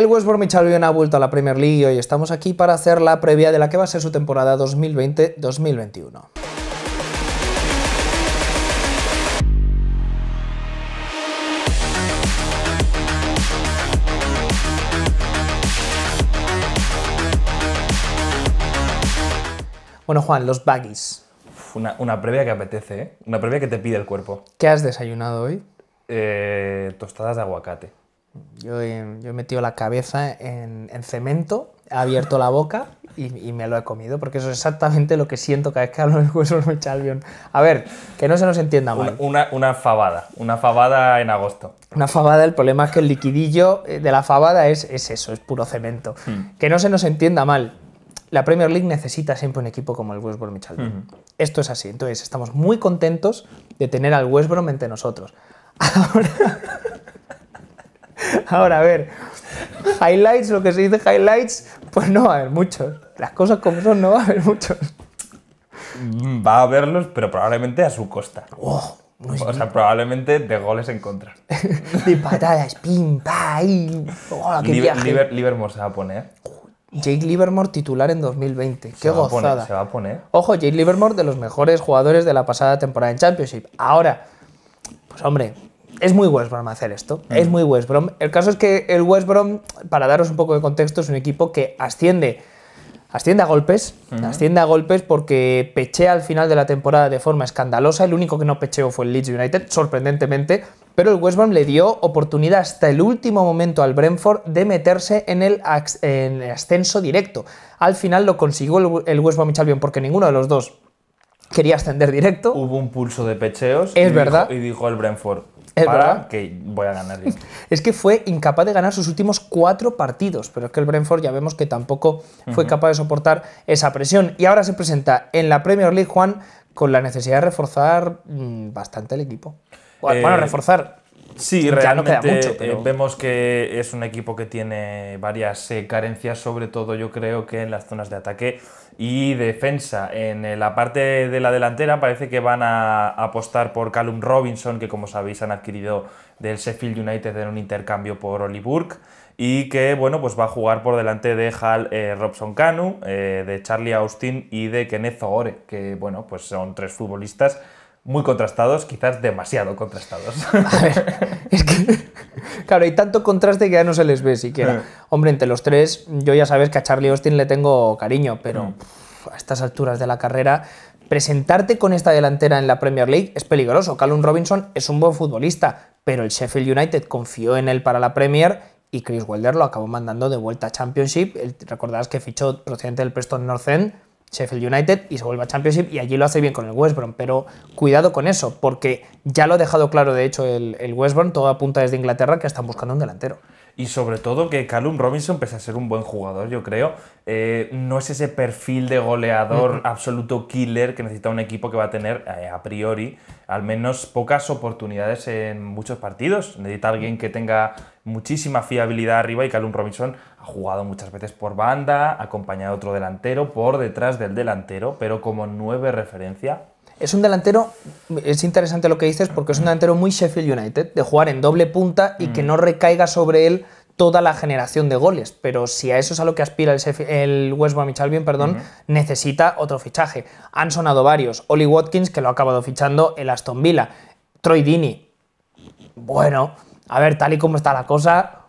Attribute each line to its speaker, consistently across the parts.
Speaker 1: El West Bromwich Albion ha vuelto a la Premier League y hoy estamos aquí para hacer la previa de la que va a ser su temporada 2020-2021. Bueno, Juan,
Speaker 2: los baggies. Una, previa que apetece, ¿eh? Una previa que te pide el cuerpo.
Speaker 1: ¿Qué has desayunado hoy? Eh, tostadas de aguacate. Yo he, metido la cabeza en, cemento, he abierto la boca y, me lo he comido, porque eso es exactamente lo que siento cada vez que hablo del Westbrook A ver, que no se nos entienda mal.
Speaker 2: Una, una, una, fabada, una fabada en agosto.
Speaker 1: Una fabada, el problema es que el liquidillo eh, de la fabada es, eso, es puro cemento. Mm. Que no se nos entienda mal. La Premier League necesita siempre un equipo como el West Bromwich Esto es así. Entonces, estamos muy contentos de tener al West entre nosotros. Ahora... Ahora, a ver, highlights, lo que se dice highlights, pues no va a haber muchos. Las cosas como son, no va a haber muchos.
Speaker 2: Mm, va a haberlos, pero probablemente a su costa. Oh, o sea, probablemente de goles en contra.
Speaker 1: de patadas, pim, pa, y... Oh, Livermore se va a poner. Jake Livermore titular en 2020. Qué gozada. se va a poner. Ojo, Jake Livermore de los mejores jugadores de la pasada temporada en Championship. Ahora, pues hombre, es muy West Brom hacer esto. Es mm. muy West Brom. El caso es que el West Brom, para daros un poco de contexto, es un equipo que asciende. a golpes, asciende a golpes porque pechea al final de la temporada de forma escandalosa. El único que no pecheó fue el Leeds United, sorprendentemente, pero el West Brom le dio oportunidad hasta el último momento al Brentford de meterse en el, ascenso directo. Al final lo consiguió el West Brom y bien porque ninguno de los dos quería ascender directo. Hubo un pulso de pecheos. Es verdad. y
Speaker 2: dijo el Brentford, es verdad.
Speaker 1: que voy a ganar. es que fue incapaz de ganar sus últimos cuatro partidos, pero es que el Brentford ya vemos que tampoco fue capaz de soportar esa presión. Y ahora se presenta en la Premier League, Juan, con la necesidad de reforzar mm, bastante el equipo. Eh, bueno, reforzar. Sí, realmente no mucho, eh,
Speaker 2: vemos que es un equipo que tiene varias eh, carencias, sobre todo yo creo que en las zonas de ataque y defensa. En eh, la parte de la delantera parece que van a apostar por Callum Robinson, que como sabéis han adquirido del Sheffield United en un intercambio por Oli Burke, y que bueno, pues va a jugar por delante de Hal eh, Robson Canu, eh, de Charlie Austin y de Kenneth Ore, que bueno, pues son tres futbolistas muy contrastados, quizás demasiado
Speaker 1: contrastados. A es que, claro, hay tanto contraste que ya no se les ve siquiera. Eh. Hombre, entre los tres, yo ya sabes que a Charlie Austin le tengo cariño, pero mm. a estas alturas de la carrera, presentarte con esta delantera en la Premier League es peligroso. Callum Robinson es un buen futbolista, pero el Sheffield United confió en él para la Premier y Chris Wilder lo acabó mandando de vuelta a Championship. Recordarás que fichó procedente del Preston North End Sheffield United y se vuelve a Championship y allí lo hace bien con el West Brom, pero cuidado con eso, porque ya lo ha dejado claro de hecho el, West Brom, todo apunta desde Inglaterra que están buscando un delantero. Y sobre todo que
Speaker 2: Callum Robinson, pese a ser un buen jugador, yo creo, eh, no es ese perfil de goleador absoluto killer que necesita un equipo que va a tener eh, a priori al menos pocas oportunidades en muchos partidos. Necesita alguien que tenga muchísima fiabilidad arriba y Calum Robinson ha jugado muchas veces por banda, acompañado a otro delantero, por detrás del delantero,
Speaker 1: pero como nueve referencia. Es un delantero, es interesante lo que dices, porque es un delantero muy Sheffield United, de jugar en doble punta y que mm. no recaiga sobre él toda la generación de goles, pero si a eso es a lo que aspira el, West Bromwich Albion, perdón, necesita otro fichaje. Han sonado varios, Oli Watkins que lo ha acabado fichando el Aston Villa, Troy Dini, bueno, a ver, tal y como está la cosa,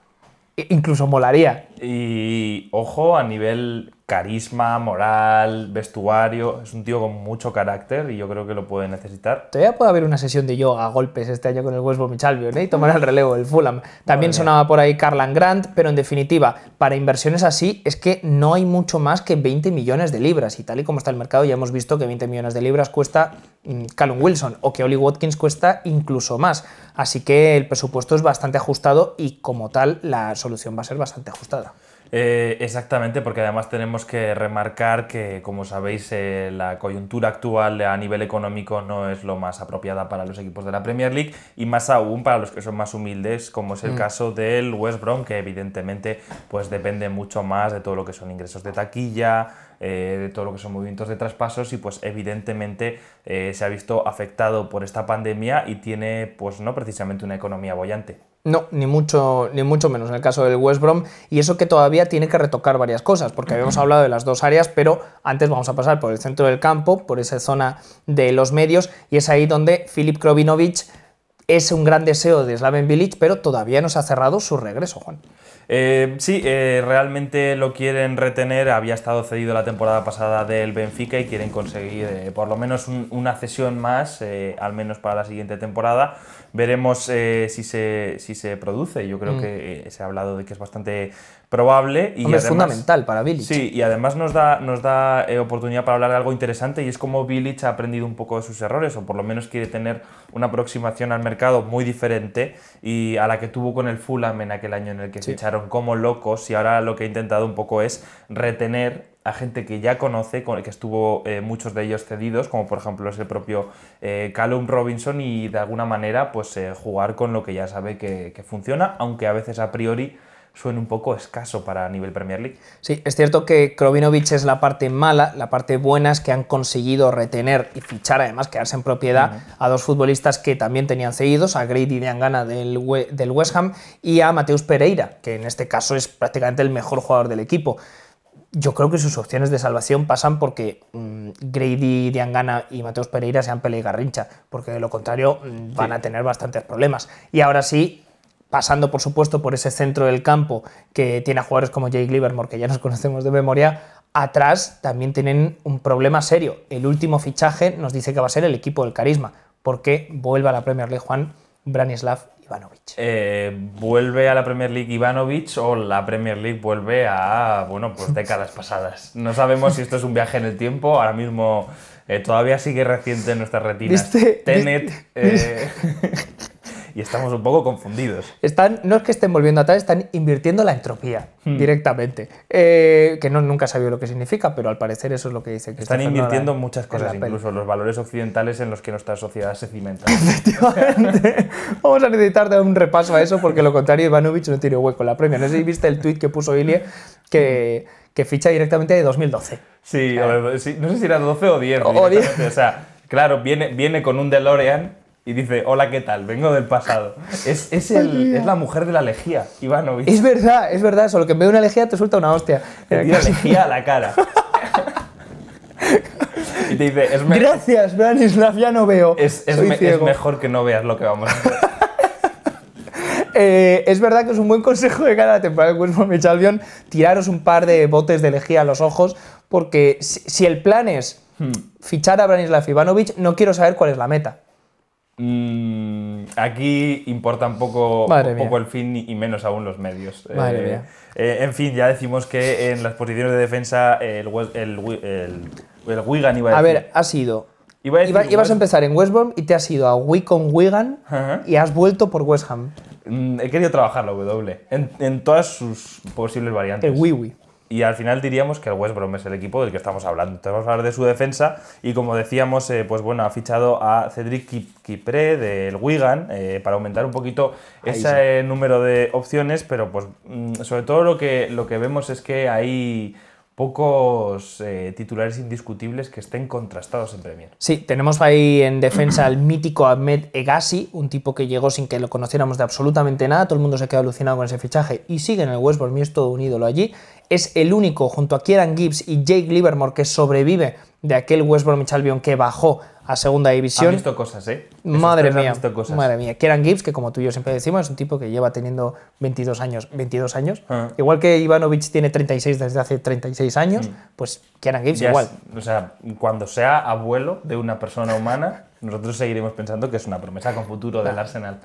Speaker 1: incluso molaría.
Speaker 2: Y ojo, a nivel carisma, moral, vestuario, es un tío con mucho carácter y yo
Speaker 1: creo que lo puede necesitar. Todavía puede haber una sesión de yoga a golpes este año con el West Michalvio ¿eh? y tomar el relevo del Fulham. También sonaba por ahí Carlan Grant, pero en definitiva, para inversiones así es que no hay mucho más que 20 millones de libras y tal y como está el mercado ya hemos visto que 20 millones de libras cuesta mm, Callum Wilson o que Oli Watkins cuesta incluso más. Así que el presupuesto es bastante ajustado y como tal la solución va a ser bastante ajustada.
Speaker 2: Eh, exactamente, porque además tenemos que remarcar que, como sabéis, eh, la coyuntura actual a nivel económico no es lo más apropiada para los equipos de la Premier League y más aún para los que son más humildes, como es el mm. caso del West Brom, que evidentemente pues, depende mucho más de todo lo que son ingresos de taquilla, eh, de todo lo que son movimientos de traspasos y pues evidentemente se ha visto afectado por esta pandemia y tiene pues no precisamente una economía bollante.
Speaker 1: No, ni mucho, ni mucho menos en el caso del West Brom. Y eso que todavía tiene que retocar varias cosas, porque habíamos hablado de las dos áreas, pero antes vamos a pasar por el centro del campo, por esa zona de los medios, y es ahí donde Filip Krovinovic es un gran deseo de Slaven Village pero todavía no se ha cerrado su regreso, Juan.
Speaker 2: Eh, sí, eh, realmente lo quieren retener. Había estado cedido la temporada pasada del Benfica y quieren conseguir eh, por lo menos una cesión más, al menos para la siguiente temporada. Veremos si, se, si se produce. Yo creo mm. que se ha hablado de que es bastante probable. Y es fundamental para Bilic. Sí, y además nos da, nos da oportunidad para hablar de algo interesante y es como Bilic ha aprendido un poco de sus errores o por lo menos quiere tener una aproximación al mercado muy diferente y a la que tuvo con el Fulham en aquel año en el que se echaron como locos y ahora lo que he intentado un poco es retener a gente que ya conoce, con el que estuvo eh, muchos de ellos cedidos, como por ejemplo es el propio eh, Callum Robinson, y de alguna manera pues eh, jugar con lo que ya sabe que funciona, aunque a veces a priori suena un poco
Speaker 1: escaso para nivel Premier League. Sí, es cierto que Krovinovich es la parte mala, la parte buena es que han conseguido retener y fichar, además quedarse en propiedad a dos futbolistas que también tenían cedidos, a Grady de del, West Ham y a Mateus Pereira, que en este caso es prácticamente el mejor jugador del equipo yo creo que sus opciones de salvación pasan porque mm, Grady Diangana y Mateus Pereira sean pelea y garrincha, porque de lo contrario mm, van a tener bastantes problemas. Y ahora sí, pasando por supuesto por ese centro del campo que tiene a jugadores como Jake Livermore, que ya nos conocemos de memoria, atrás también tienen un problema serio. El último fichaje nos dice que va a ser el equipo del carisma, porque vuelve a la Premier League Juan Branislav Ivanovic.
Speaker 2: Eh, vuelve a la Premier League Ivanovic o la Premier League vuelve a, bueno, pues décadas pasadas. No sabemos si esto es un viaje en el tiempo, ahora mismo eh, todavía sigue reciente en nuestras retinas. Tenet... Eh, y estamos un poco confundidos.
Speaker 1: Están, no es que estén volviendo atrás, están invirtiendo la entropía hmm. directamente, eh, que no, nunca sabía lo que significa, pero al parecer eso es lo que dice. Que están invirtiendo muchas cosas, incluso
Speaker 2: los valores occidentales en
Speaker 1: los que nuestra sociedad se cimenta. Efectivamente. Vamos a necesitar dar un repaso a eso porque lo contrario Ivanovich no tiene hueco la premia. No sé si viste el tweet que puso Ilie que, que ficha directamente de 2012. Sí, no sé si era
Speaker 2: 12 o 10. O 10. O sea, claro, viene, viene con un DeLorean y dice, hola, ¿qué tal? Vengo del pasado. Es, es, el, es la mujer de la lejía,
Speaker 1: Ivanovich. Es verdad, es verdad, solo que en vez de una lejía te suelta una hostia. Te tira lejía a la cara. y te dice, es Gracias, Branislav, ya no veo. Es, es,
Speaker 2: mejor que no veas lo que vamos a
Speaker 1: eh, es verdad que es un buen consejo de cara a temporada de tiraros un par de botes de lejía a los ojos, porque si, el plan es hmm. fichar a Branislav ivanovich no quiero saber cuál es la meta.
Speaker 2: Mm, aquí importa un poco, el fin y menos aún los medios. Eh, eh, en fin, ya decimos que en las posiciones de defensa el, Wigan iba a, a ver, ha sido ibas a
Speaker 1: empezar en West y te has ido a con Wigan y has vuelto por West Ham.
Speaker 2: Mm, he querido trabajar la W en, todas sus posibles variantes. El Wiwi. -wi. Y al final diríamos que el West Brom es el equipo del que estamos hablando. Entonces vamos a hablar de su defensa y como decíamos, eh, pues bueno, ha fichado a Cedric Kipre del Wigan eh, para aumentar un poquito ese número de opciones, pero pues mm, sobre todo lo que, lo que vemos es que ahí pocos eh, titulares indiscutibles que estén contrastados en Premier.
Speaker 1: Sí, tenemos ahí en defensa al mítico Ahmed Egasi, un tipo que llegó sin que lo conociéramos de absolutamente nada, todo el mundo se quedó alucinado con ese fichaje y sigue en el West Brom, es todo un ídolo allí. Es el único, junto a Kieran Gibbs y Jake Livermore, que sobrevive de aquel West Bromwich Albion que bajó a segunda división. Han visto cosas, ¿eh? Madre mía, cosas. madre mía. Kieran Gibbs, que como tú y yo siempre decimos, es un tipo que lleva teniendo 22 años, 22 años. Ah. Igual que Ivanovic tiene 36 desde hace 36 años, mm. pues Kieran Gibbs igual.
Speaker 2: o sea, cuando sea abuelo de una persona humana, nosotros seguiremos pensando que es una promesa con futuro del ah, Arsenal.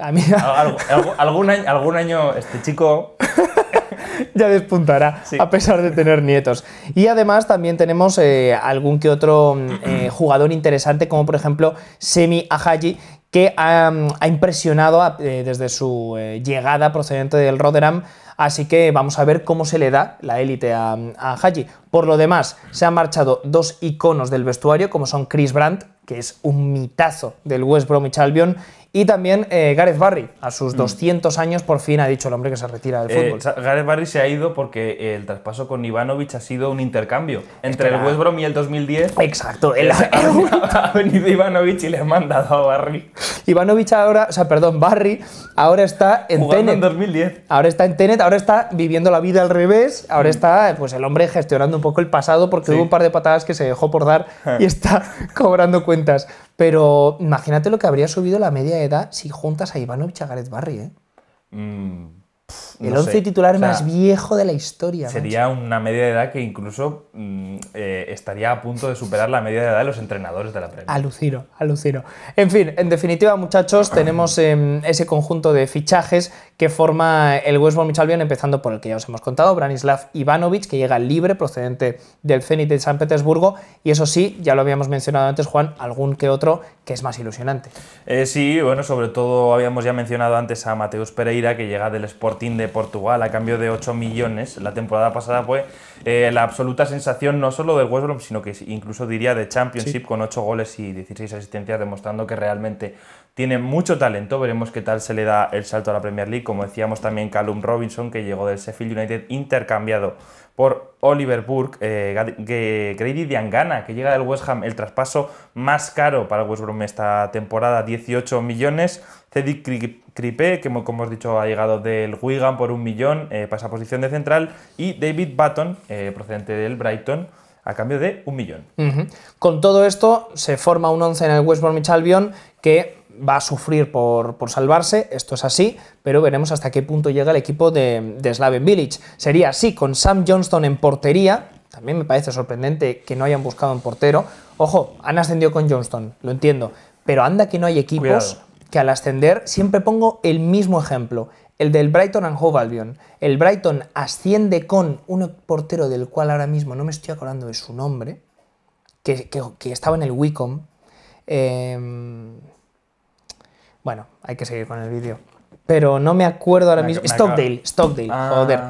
Speaker 2: algún, algún año este chico
Speaker 1: ya despuntará, a pesar de tener nietos. Y además también tenemos eh, algún que otro mm, eh, jugador interesante, como por ejemplo Semi Ajayi, que ha, mm, impresionado eh, desde su llegada procedente del Rotterdam, Así que vamos a ver cómo se le da la élite a, Ajayi Por lo demás, se han marchado dos iconos del vestuario, como son Chris Brandt, que es un mitazo del West Bromwich Albion, y también eh, Gareth Barry, a sus 200 mm. años, por fin ha dicho el hombre que se retira del eh,
Speaker 2: fútbol. Gareth Barry se ha ido porque el traspaso con Ivanovic ha sido un intercambio entre el West Brom y el 2010. Exacto.
Speaker 1: El, ha, venido Ivanovic y le ha mandado a Barry. Ivanovic ahora, o sea, perdón, Barry ahora está en Jugando Tenet. en 2010. Ahora está en Tenet, ahora está viviendo la vida al revés, ahora mm. está pues el hombre gestionando un poco el pasado porque hubo un par de patadas que se dejó por dar ah. y está cobrando cuentas. Pero imagínate lo que habría subido la media edad si juntas a Ivanovich y a Gareth Barry, ¿eh?
Speaker 2: Mm, el once 11 titular más viejo
Speaker 1: de la historia. Sería
Speaker 2: una media de edad que incluso mm, eh, estaría a punto de superar la media
Speaker 1: de edad de los entrenadores de la Premier. Alucino, alucino. En fin, en definitiva, muchachos, tenemos em, ese conjunto de fichajes que forma el West Bromwich empezando por el que ya os hemos contado, Branislav Ivanovic, que llega libre procedente del Zenit de San Petersburgo. Y eso sí, ya lo habíamos mencionado antes, Juan, algún que otro que es más ilusionante.
Speaker 2: Eh, sí, bueno, sobre todo habíamos ya mencionado antes a Mateus Pereira, que llega del Sporting de Portugal a cambio de 8 millones. La temporada pasada fue eh, la absoluta sensación no solo del West sino que incluso diría de Championship con 8 goles y 16 asistencias, demostrando que realmente tiene mucho talento, veremos qué tal se le da el salto a la Premier League. Como decíamos también Callum Robinson, que llegó del Sheffield United intercambiado por Oliver Burke, eh, Grady Grady Angana, que llega del West Ham, el traspaso más caro para West Brom esta temporada, 18 millones. Cedric Cripe, que como hemos dicho ha llegado del Wigan por un millón, eh, pasa a posición de central. Y David Button, eh, procedente del Brighton, a cambio de un millón.
Speaker 1: Con todo esto se forma un 11 en el West Bromwich Albion que va a sufrir por, salvarse, esto es así, pero veremos hasta qué punto llega el equipo de, Slaven Village. Sería así, con Sam Johnston en portería, también me parece sorprendente que no hayan buscado un portero. Ojo, han ascendido con Johnston, lo entiendo, pero anda que no hay equipos que al ascender, siempre pongo el mismo ejemplo, el del Brighton and Hove Albion. El Brighton asciende con un portero del cual ahora mismo no me estoy acordando de su nombre, que, estaba en el Wicom. Eh, bueno, hay que seguir con el vídeo. Pero no me acuerdo ahora mismo. Stockdale, Stockdale, ah. joder.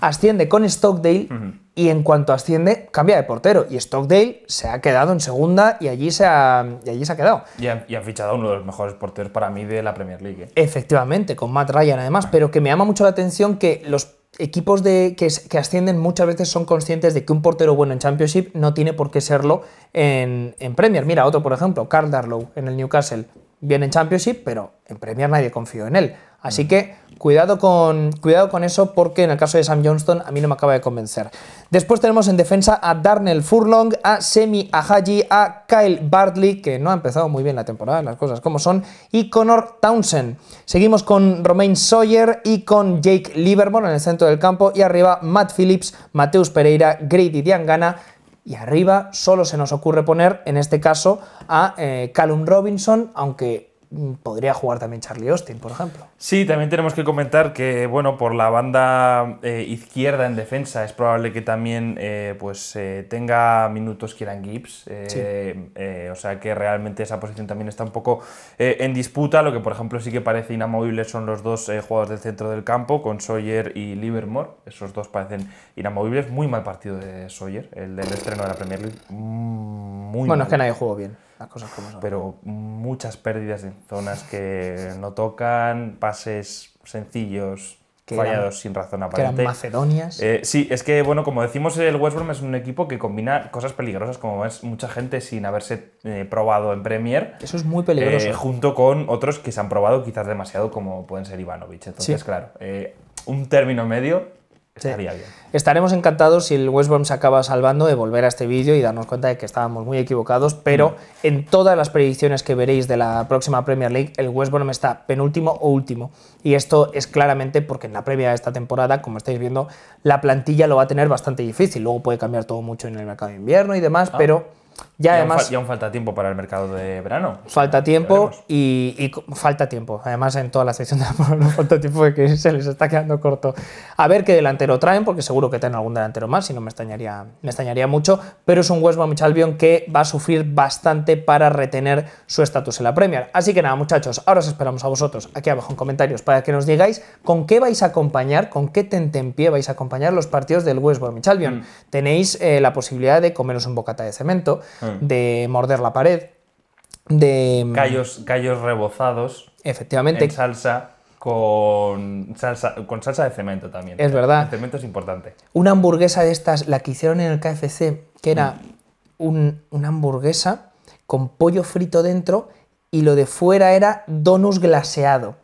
Speaker 1: Asciende con Stockdale y en cuanto asciende, cambia de portero. Y Stockdale se ha quedado en segunda y allí se ha, allí se ha quedado.
Speaker 2: Y han, fichado uno de los mejores porteros para mí de la Premier
Speaker 1: League. Eh. Efectivamente, con Matt Ryan además. Ah. Pero que me llama mucho la atención que los equipos de, que, ascienden muchas veces son conscientes de que un portero bueno en Championship no tiene por qué serlo en, en Premier. Mira, otro por ejemplo, Carl Darlow en el Newcastle bien en Championship, pero en Premier nadie confió en él. Así mm. que cuidado con, cuidado con eso porque en el caso de Sam Johnston a mí no me acaba de convencer. Después tenemos en defensa a Darnell Furlong, a Semi Ahaji, a Kyle Bartley, que no ha empezado muy bien la temporada, las cosas como son, y Connor Townsend. Seguimos con Romain Sawyer y con Jake Livermore en el centro del campo y arriba Matt Phillips, Mateus Pereira, Grady Diangana, y arriba solo se nos ocurre poner, en este caso, a eh, Callum Robinson, aunque podría jugar también Charlie Austin, por ejemplo.
Speaker 2: Sí, también tenemos que comentar que, bueno, por la banda eh, izquierda en defensa es probable que también eh, pues, eh, tenga minutos Kieran Gibbs. o sea que realmente esa posición también está un poco en disputa. Lo que, por ejemplo, sí que parece inamovible son los dos jugadores del centro del campo, con Sawyer y Livermore. Esos dos parecen inamovibles. Muy mal partido de Sawyer, el del estreno de la Premier League. Mm, muy bueno, es que nadie jugó bien. Pero muchas pérdidas en zonas que no tocan, pases sencillos, fallados sin razón aparente. Que eran macedonias. Eh, sí, es que, bueno, como decimos, el West Brom es un equipo que combina cosas peligrosas, como es mucha gente sin haberse eh, probado en Premier. Eso es muy peligroso. Eh, junto con otros que se han probado quizás demasiado, como pueden ser Ivanovic. Entonces, claro, un término medio
Speaker 1: Estaremos encantados si el West Brom se acaba salvando de volver a este vídeo y darnos cuenta de que estábamos muy equivocados, pero mm. en todas las predicciones que veréis de la próxima Premier League, el West Brom está penúltimo o último. Y esto es claramente porque en la previa de esta temporada, como estáis viendo, la plantilla lo va a tener bastante difícil. Luego puede cambiar todo mucho en el mercado de invierno y demás, ah. pero ya, además. Aún, aún falta tiempo para el mercado de verano. Falta tiempo y, falta tiempo. Además, en toda la sección de no falta tiempo que se les está quedando corto. A ver qué delantero traen, porque seguro que traen algún delantero más, si no me extrañaría, mucho. Pero es un West Bromwich que va a sufrir bastante para retener su estatus en la Premier. Así que nada, muchachos, ahora os esperamos a vosotros aquí abajo en comentarios para que nos digáis con qué vais a acompañar, con qué tentempié vais a acompañar los partidos del West Bromwich mm. Tenéis eh, la posibilidad de comeros un bocata de cemento Mm. de morder la pared, de... Mm, callos, callos rebozados. Efectivamente. En
Speaker 2: salsa con salsa, con salsa de cemento también. Es verdad. El cemento es importante.
Speaker 1: Una hamburguesa de estas, la que hicieron en el KFC, que era mm. una hamburguesa con pollo frito dentro y lo de fuera era donus glaseado.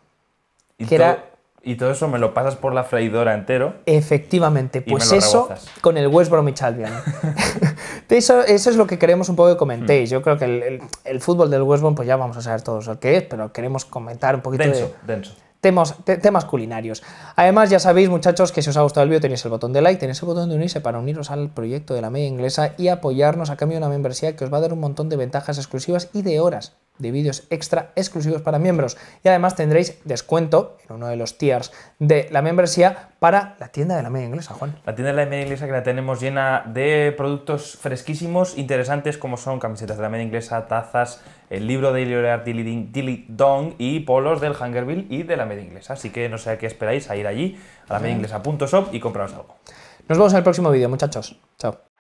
Speaker 2: Y, que era... y todo eso me lo pasas por la freidora entero.
Speaker 1: Efectivamente, pues eso con el West Bromwich Albion. Eso, es lo que queremos un poco que comentéis. Hmm. Yo creo que el, fútbol del West pues ya vamos a saber todos lo que es, pero queremos comentar un poquito de... Temas, temas, culinarios. Además, ya sabéis, muchachos, que si os ha gustado el vídeo tenéis el botón de like, tenéis el botón de unirse para uniros al proyecto de la media inglesa y apoyarnos a cambio de una membresía que os va a dar un montón de ventajas exclusivas y de horas de vídeos extra exclusivos para miembros y además tendréis descuento en uno de los tiers de la membresía para la tienda de la media inglesa, Juan.
Speaker 2: La tienda de la media inglesa que la tenemos llena de productos fresquísimos, interesantes como son camisetas de la media inglesa, tazas, el libro de Art, Dilly Dong y polos del Hungerville y de la media inglesa. Así que no sé a qué esperáis a ir allí a la media inglesa.shop y compraros algo.
Speaker 1: Nos vemos en el próximo vídeo, muchachos. Chao.